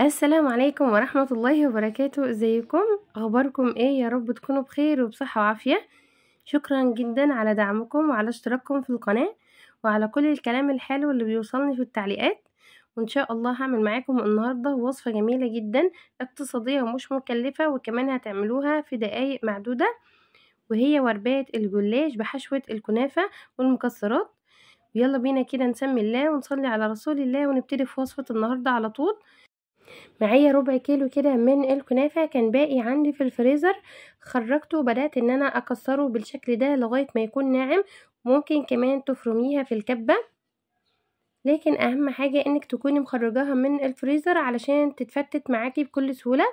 السلام عليكم ورحمة الله وبركاته ازيكم اخباركم ايه يا رب تكونوا بخير وبصحة وعافية شكرا جدا على دعمكم وعلى اشتراككم في القناة وعلى كل الكلام الحلو اللي بيوصلني في التعليقات وان شاء الله هعمل معاكم النهاردة وصفة جميلة جدا اقتصادية ومش مكلفة وكمان هتعملوها في دقايق معدودة وهي ورباية الجلاش بحشوة الكنافة والمكسرات ويلا بينا كده نسمي الله ونصلي على رسول الله ونبتدي في وصفة النهاردة على طول معايا ربع كيلو كده من الكنافة كان باقي عندي في الفريزر خرجته وبدأت ان انا اكسره بالشكل ده لغاية ما يكون ناعم ممكن كمان تفرميها في الكبة لكن اهم حاجة انك تكوني مخرجاها من الفريزر علشان تتفتت معاكي بكل سهولة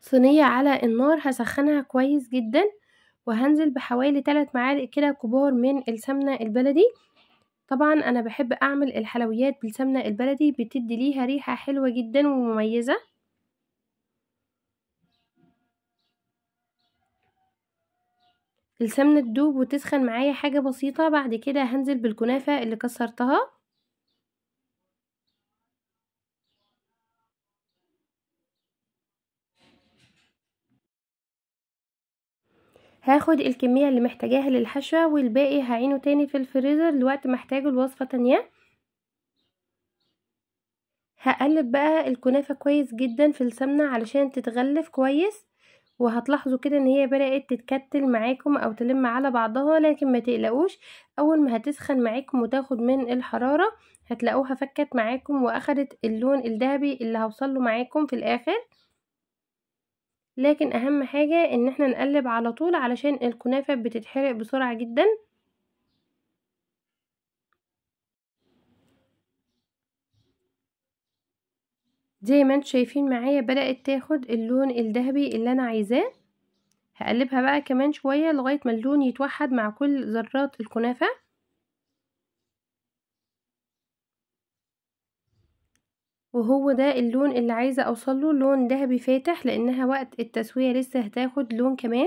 صينية على النار هسخنها كويس جدا وهنزل بحوالي 3 معالق كده كبار من السمنة البلدي طبعا انا بحب اعمل الحلويات بالسمنه البلدي بتدي ليها ريحه حلوه جدا ومميزه السمنه تدوب وتسخن معايا حاجه بسيطه بعد كده هنزل بالكنافه اللي كسرتها هاخد الكمية اللي محتاجاها للحشوة والباقي هعينه تاني في الفريزر لوقت ما احتاجه لوصفة تانية هقلب بقى الكنافة كويس جدا في السمنة علشان تتغلف كويس وهتلاحظوا كده ان هي بدأت تتكتل معاكم او تلم على بعضها لكن ما تقلقوش اول ما هتسخن معاكم وتاخد من الحرارة هتلاقوها فكت معاكم واخدت اللون الذهبي اللي هوصله معاكم في الاخر لكن اهم حاجة ان احنا نقلب على طول علشان الكنافة بتتحرق بسرعة جدا زي ما انتم شايفين معايا بدأت تاخد اللون الذهبي اللي انا عايزاه هقلبها بقى كمان شوية لغاية ما اللون يتوحد مع كل ذرات الكنافة وهو ده اللون اللي عايزة اوصله لون دهبي فاتح لانها وقت التسوية لسه هتاخد لون كمان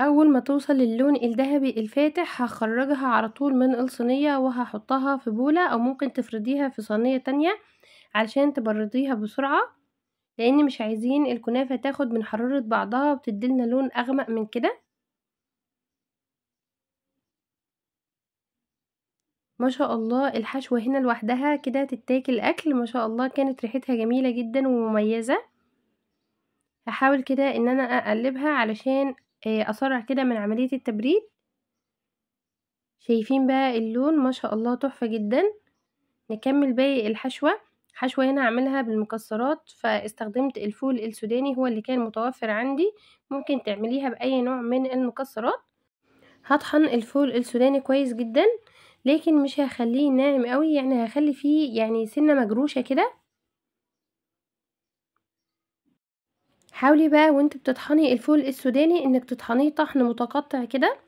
اول ما توصل للون الذهبي الفاتح هخرجها على طول من الصينية وهحطها في بولة او ممكن تفرديها في صينية تانية علشان تبرديها بسرعة لان مش عايزين الكنافة تاخد من حرارة بعضها وتديلنا لون اغمق من كده ما شاء الله الحشوة هنا لوحدها كده تتاكل أكل ما شاء الله كانت ريحتها جميلة جدا ومميزة هحاول كده ان انا اقلبها علشان آه، اسرع كده من عملية التبريد شايفين بقى اللون ما شاء الله تحفة جدا نكمل باقي الحشوة حشوة هنا عملها بالمكسرات فاستخدمت الفول السوداني هو اللي كان متوفر عندي ممكن تعمليها بأي نوع من المكسرات هطحن الفول السوداني كويس جدا لكن مش هخليه ناعم قوي يعني هخلي فيه يعني سنه مجروشه كده حاولي بقى وانت بتطحني الفول السوداني انك تطحنيه طحن متقطع كده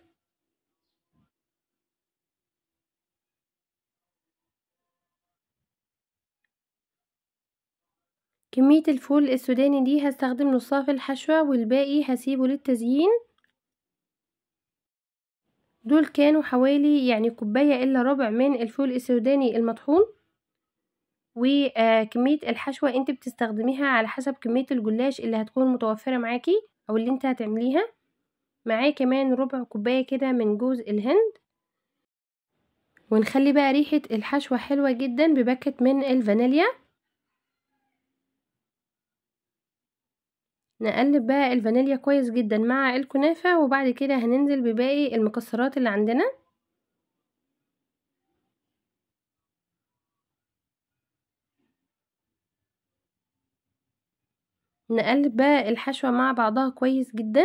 كمية الفول السوداني دي هستخدم نصها في الحشوة والباقي هسيبه للتزيين دول كانوا حوالي يعني كوباية إلا ربع من الفول السوداني المطحون وكمية آه، الحشوة انت بتستخدميها على حسب كمية الجلاش اللي هتكون متوفرة معاكي أو اللي انت هتعمليها معاه كمان ربع كوباية كده من جوز الهند ونخلي بقى ريحة الحشوة حلوة جدا بباكت من الفانيليا نقلب بقى الفانيليا كويس جدا مع الكنافة وبعد كده هننزل بباقي المكسرات اللي عندنا نقلب بقى الحشوة مع بعضها كويس جدا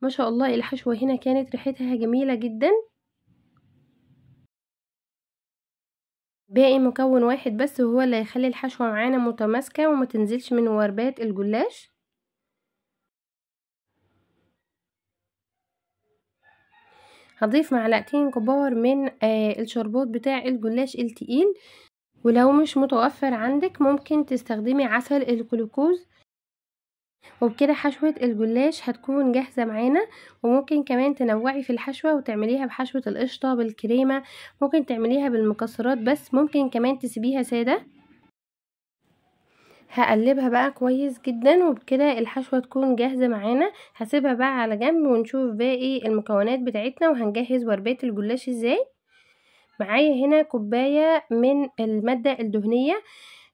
ما شاء الله الحشوة هنا كانت ريحتها جميلة جدا باقي مكون واحد بس وهو اللي هيخلي الحشوة معانا متماسكة وما تنزلش من وربات الجلاش هضيف معلقتين كبار من آه الشربات بتاع الجلاش التقيل ولو مش متوفر عندك ممكن تستخدمي عسل الجلوكوز وبكده حشوة الجلاش هتكون جاهزة معانا وممكن كمان تنوعي في الحشوة وتعمليها بحشوة القشطة بالكريمة ممكن تعمليها بالمكسرات بس ممكن كمان تسيبيها سادة هقلبها بقى كويس جدا وبكده الحشوة تكون جاهزة معانا هسيبها بقى على جنب ونشوف باقي المكونات بتاعتنا وهنجهز وربية الجلاش ازاي معايا هنا كوباية من المادة الدهنية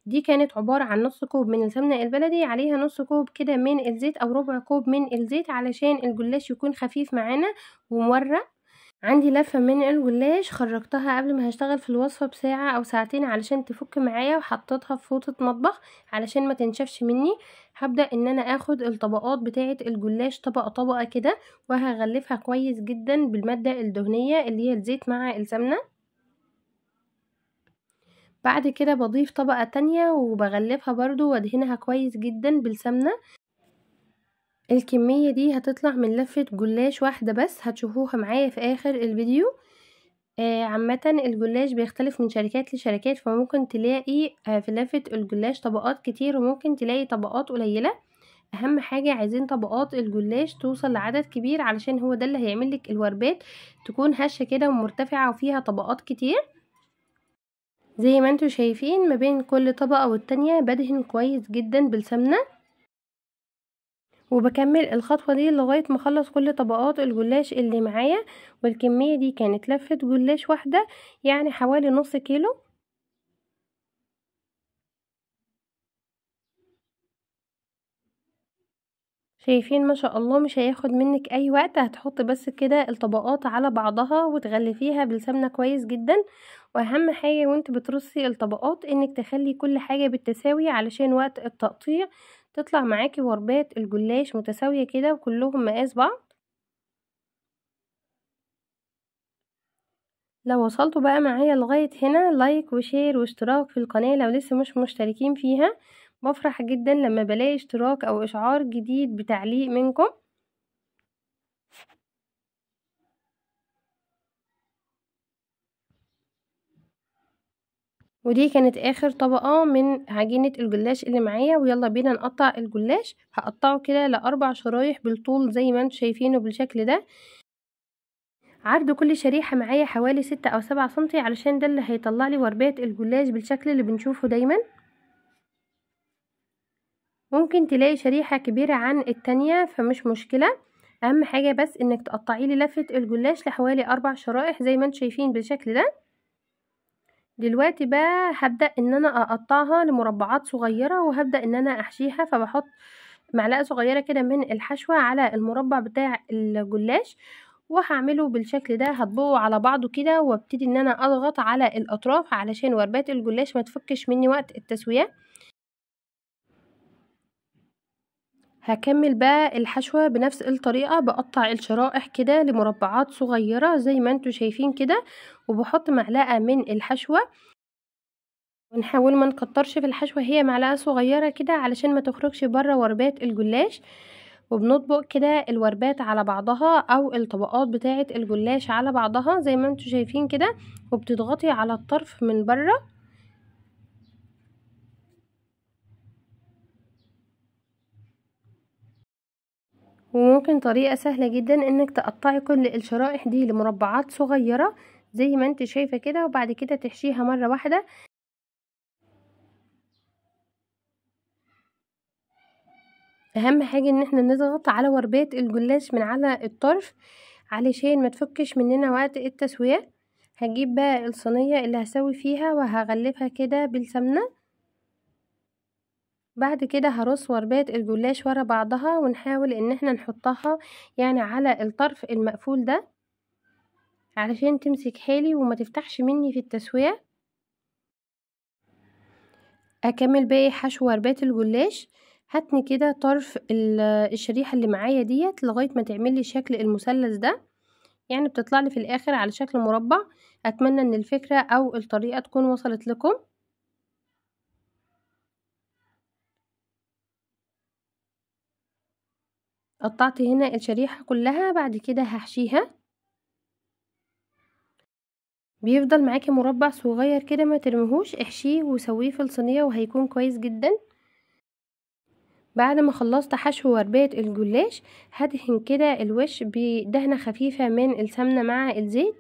دي كانت عبارة عن نص كوب من السمنة البلدي عليها نص كوب كده من الزيت او ربع كوب من الزيت علشان الجلاش يكون خفيف معانا ومورق عندي لفة من الجلاش خرجتها قبل ما هشتغل في الوصفة بساعة او ساعتين علشان تفك معايا وحطيتها في فوطة مطبخ علشان ما تنشفش مني هبدأ ان انا اخد الطبقات بتاعة الجلاش طبقة طبقة كده وهغلفها كويس جدا بالمادة الدهنية اللي هي الزيت مع السمنة بعد كده بضيف طبقة تانية وبغلفها برضو وادهنها كويس جدا بالسمنة الكمية دي هتطلع من لفة جلاش واحدة بس هتشوفوها معايا في اخر الفيديو آه عامة الجلاش بيختلف من شركات لشركات فممكن تلاقي آه في لفة الجلاش طبقات كتير وممكن تلاقي طبقات قليلة اهم حاجة عايزين طبقات الجلاش توصل لعدد كبير علشان هو ده اللي هيعملك الوربات تكون هشة كده ومرتفعة وفيها طبقات كتير زي ما انتوا شايفين ما بين كل طبقة والتانية بدهن كويس جدا بالسمنة وبكمل الخطوة دي لغاية ما اخلص كل طبقات الجلاش اللي معايا والكمية دي كانت لفة جلاش واحدة يعني حوالي نص كيلو شايفين ما شاء الله مش هياخد منك اي وقت هتحط بس كده الطبقات على بعضها وتغلفيها بالسمنه كويس جدا واهم حاجه وانت بترصي الطبقات انك تخلي كل حاجه بالتساوي علشان وقت التقطيع تطلع معاكي وربات الجلاش متساوية كده وكلهم مقاس بعض لو وصلتوا بقى معايا لغاية هنا لايك وشير واشتراك في القناة لو لسه مش مشتركين فيها بفرح جدا لما بلاقي اشتراك او اشعار جديد بتعليق منكم ودي كانت اخر طبقة من عجينة الجلاش اللي معايا ويلا بينا نقطع الجلاش هقطعه كده لاربع شرايح بالطول زي ما انتم شايفينه بالشكل ده عرض كل شريحة معايا حوالي ستة او سبعة سنتي علشان ده اللي هيطلع لي وربات الجلاش بالشكل اللي بنشوفه دايما ممكن تلاقي شريحة كبيرة عن التانية فمش مشكلة اهم حاجة بس انك تقطعي لي لفة الجلاش لحوالي اربع شرائح زي ما انتم شايفين بالشكل ده دلوقتي بقى هبدأ ان انا اقطعها لمربعات صغيرة وهبدأ ان انا احشيها فبحط معلقة صغيرة كده من الحشوة على المربع بتاع الجلاش وهعمله بالشكل ده هطبقه على بعضه كده وابتدي ان انا اضغط على الاطراف علشان وربات الجلاش ما تفكش مني وقت التسوية هكمل بقى الحشوة بنفس الطريقة بقطع الشرائح كده لمربعات صغيرة زي ما انتوا شايفين كده وبحط معلقة من الحشوة ونحاول ما نكترش في الحشوة هي معلقة صغيرة كده علشان ما تخرجش بره وربات الجلاش وبنطبق كده الوربات على بعضها او الطبقات بتاعة الجلاش على بعضها زي ما انتوا شايفين كده وبتضغطي على الطرف من بره وممكن طريقة سهلة جدا انك تقطعي كل الشرائح دي لمربعات صغيرة زي ما انت شايفة كده وبعد كده تحشيها مرة واحدة اهم حاجة ان احنا نضغط على وربات الجلاش من على الطرف علشان ما تفكش مننا وقت التسوية هجيب بقى الصينية اللي هسوي فيها وهغلفها كده بالسمنة بعد كده هرص وربات الجلاش ورا بعضها ونحاول ان احنا نحطها يعني على الطرف المقفول ده علشان تمسك حالي وما تفتحش مني في التسوية اكمل باقي حشو وربات الجلاش هتني كده طرف الشريحة اللي معايا ديت لغاية ما تعمل لي شكل المثلث ده يعني بتطلع لي في الاخر على شكل مربع اتمنى ان الفكرة او الطريقة تكون وصلت لكم قطعت هنا الشريحة كلها بعد كده هحشيها بيفضل معاكي مربع صغير كده ما ترميهوش احشيه وسويه في الصينية وهيكون كويس جدا بعد ما خلصت حشو وربية الجلاش هدهن كده الوش بدهنة خفيفة من السمنة مع الزيت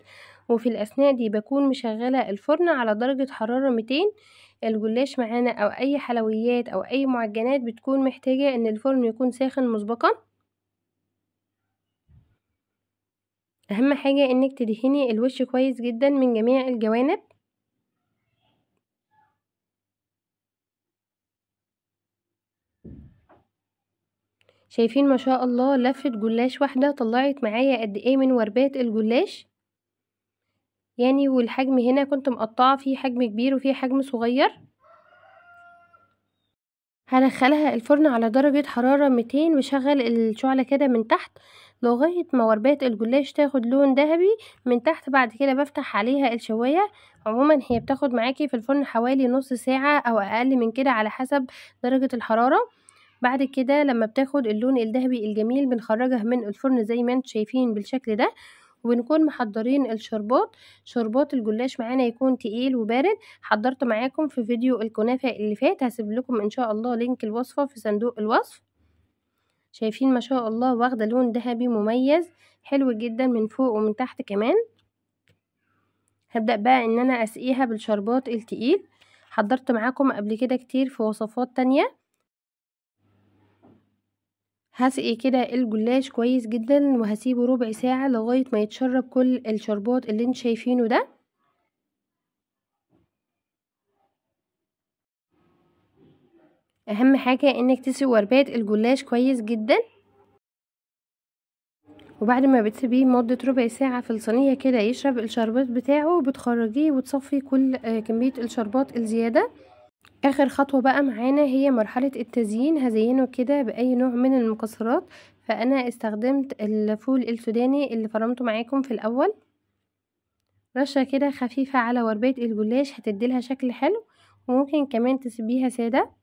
وفي الأثناء دي بكون مشغلة الفرن على درجة حرارة 200 الجلاش معانا أو أي حلويات أو أي معجنات بتكون محتاجة إن الفرن يكون ساخن مسبقا اهم حاجة انك تدهني الوش كويس جدا من جميع الجوانب شايفين ما شاء الله لفة جلاش واحدة طلعت معايا قد ايه من وربات الجلاش يعني والحجم هنا كنت مقطعة فيه حجم كبير وفيه حجم صغير هدخلها الفرن على درجة حرارة 200 وشغل الشعلة كده من تحت لغاية ما وربات الجلاش تاخد لون ذهبي من تحت بعد كده بفتح عليها الشواية عموما هي بتاخد معاكي في الفرن حوالي نص ساعة او اقل من كده على حسب درجة الحرارة بعد كده لما بتاخد اللون الذهبي الجميل بنخرجها من الفرن زي ما انتم شايفين بالشكل ده وبنكون محضرين الشربات شربات الجلاش معانا يكون تقيل وبارد حضرت معاكم في فيديو الكنافة اللي فات هسيب لكم ان شاء الله لينك الوصفة في صندوق الوصف شايفين ما شاء الله واخدة لون ذهبي مميز حلو جدا من فوق ومن تحت كمان هبدأ بقى ان انا اسقيها بالشربات التقيل حضرت معاكم قبل كده كتير في وصفات تانية هسقي كده الجلاش كويس جدا وهسيبه ربع ساعة لغاية ما يتشرب كل الشربات اللي انت شايفينه ده اهم حاجة انك تسوي وربات الجلاش كويس جدا وبعد ما بتسيبيه مدة ربع ساعة في الصينية كده يشرب الشربات بتاعه بتخرجيه وتصفي كل آه، كمية الشربات الزيادة اخر خطوة بقى معانا هي مرحلة التزيين هزينه كده باي نوع من المكسرات فانا استخدمت الفول السوداني اللي فرمته معاكم في الاول رشة كده خفيفة على وربات الجلاش هتديلها شكل حلو وممكن كمان تسيبيها سادة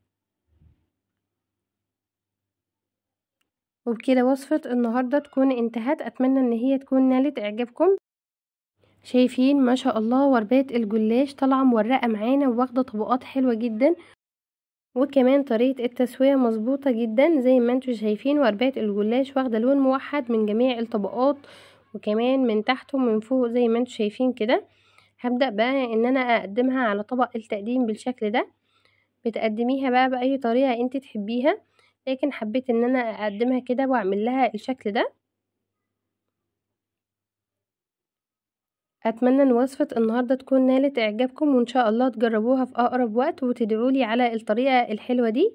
وبكده وصفة النهاردة تكون انتهت أتمنى ان هي تكون نالت اعجابكم شايفين ما شاء الله وربية الجلاش طالعة مورقة معانا وواخدة طبقات حلوة جدا وكمان طريقة التسوية مظبوطة جدا زي ما انتم شايفين وربية الجلاش واخدة لون موحد من جميع الطبقات وكمان من تحت ومن فوق زي ما انتم شايفين كده هبدأ بقى ان انا اقدمها على طبق التقديم بالشكل ده بتقدميها بقى بأي طريقة انت تحبيها لكن حبيت ان انا اقدمها كده واعمل لها الشكل ده اتمنى ان وصفه النهارده تكون نالت اعجابكم وان شاء الله تجربوها في اقرب وقت وتدعولي على الطريقه الحلوه دي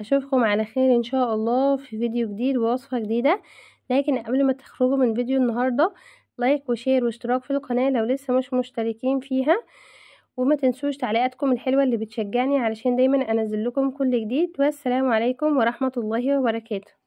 اشوفكم على خير ان شاء الله في فيديو جديد ووصفه جديده لكن قبل ما تخرجوا من فيديو النهارده لايك وشير واشتراك في القناه لو لسه مش مشتركين فيها وما تنسوش تعليقاتكم الحلوة اللي بتشجعني علشان دايما انزل لكم كل جديد والسلام عليكم ورحمة الله وبركاته